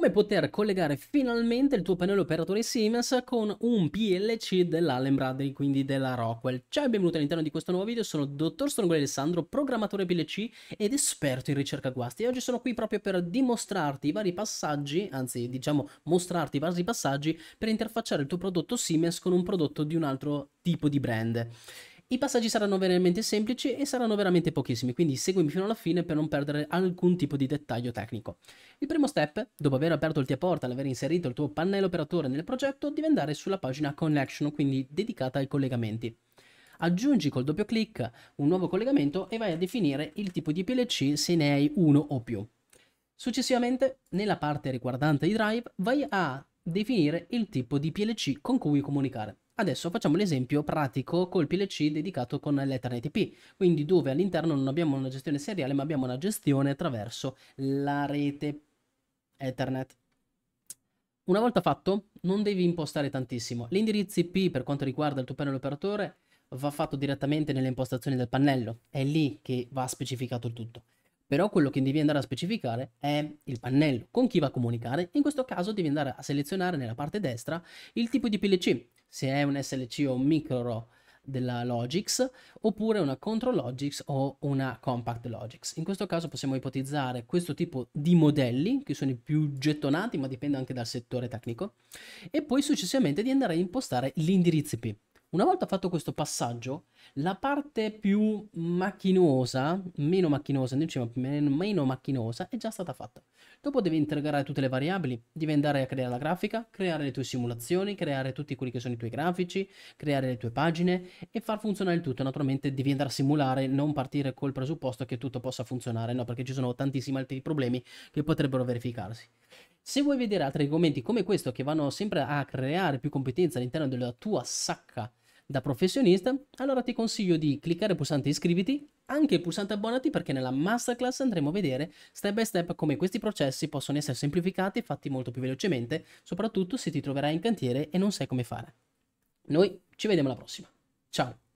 come poter collegare finalmente il tuo pannello operatore Siemens con un PLC dell'Allenbrad e quindi della Rockwell. Ciao e benvenuti all'interno di questo nuovo video, sono Dottor Strongoli Alessandro, programmatore PLC ed esperto in ricerca guasti e oggi sono qui proprio per dimostrarti i vari passaggi, anzi diciamo mostrarti i vari passaggi per interfacciare il tuo prodotto Siemens con un prodotto di un altro tipo di brand. I passaggi saranno veramente semplici e saranno veramente pochissimi, quindi seguimi fino alla fine per non perdere alcun tipo di dettaglio tecnico. Il primo step, dopo aver aperto il t porta e aver inserito il tuo pannello operatore nel progetto, devi andare sulla pagina Connection, quindi dedicata ai collegamenti. Aggiungi col doppio clic un nuovo collegamento e vai a definire il tipo di PLC se ne hai uno o più. Successivamente, nella parte riguardante i drive, vai a definire il tipo di PLC con cui comunicare. Adesso facciamo l'esempio pratico col PLC dedicato con IP, quindi dove all'interno non abbiamo una gestione seriale ma abbiamo una gestione attraverso la rete Ethernet. Una volta fatto non devi impostare tantissimo, l'indirizzo IP per quanto riguarda il tuo pannello operatore va fatto direttamente nelle impostazioni del pannello, è lì che va specificato il tutto. Però quello che devi andare a specificare è il pannello, con chi va a comunicare. In questo caso devi andare a selezionare nella parte destra il tipo di PLC se è un SLC o un micro RAW della Logix oppure una contro Logix o una compact Logix. In questo caso possiamo ipotizzare questo tipo di modelli che sono i più gettonati ma dipende anche dal settore tecnico e poi successivamente di andare a impostare gli indirizzi IP. Una volta fatto questo passaggio, la parte più macchinosa, meno macchinosa, diciamo meno macchinosa, è già stata fatta. Dopo devi integrare tutte le variabili, devi andare a creare la grafica, creare le tue simulazioni, creare tutti quelli che sono i tuoi grafici, creare le tue pagine e far funzionare il tutto. Naturalmente devi andare a simulare, non partire col presupposto che tutto possa funzionare, no, perché ci sono tantissimi altri problemi che potrebbero verificarsi. Se vuoi vedere altri argomenti come questo che vanno sempre a creare più competenza all'interno della tua sacca da professionista, allora ti consiglio di cliccare il pulsante iscriviti, anche il pulsante abbonati perché nella masterclass andremo a vedere step by step come questi processi possono essere semplificati e fatti molto più velocemente, soprattutto se ti troverai in cantiere e non sai come fare. Noi ci vediamo alla prossima. Ciao!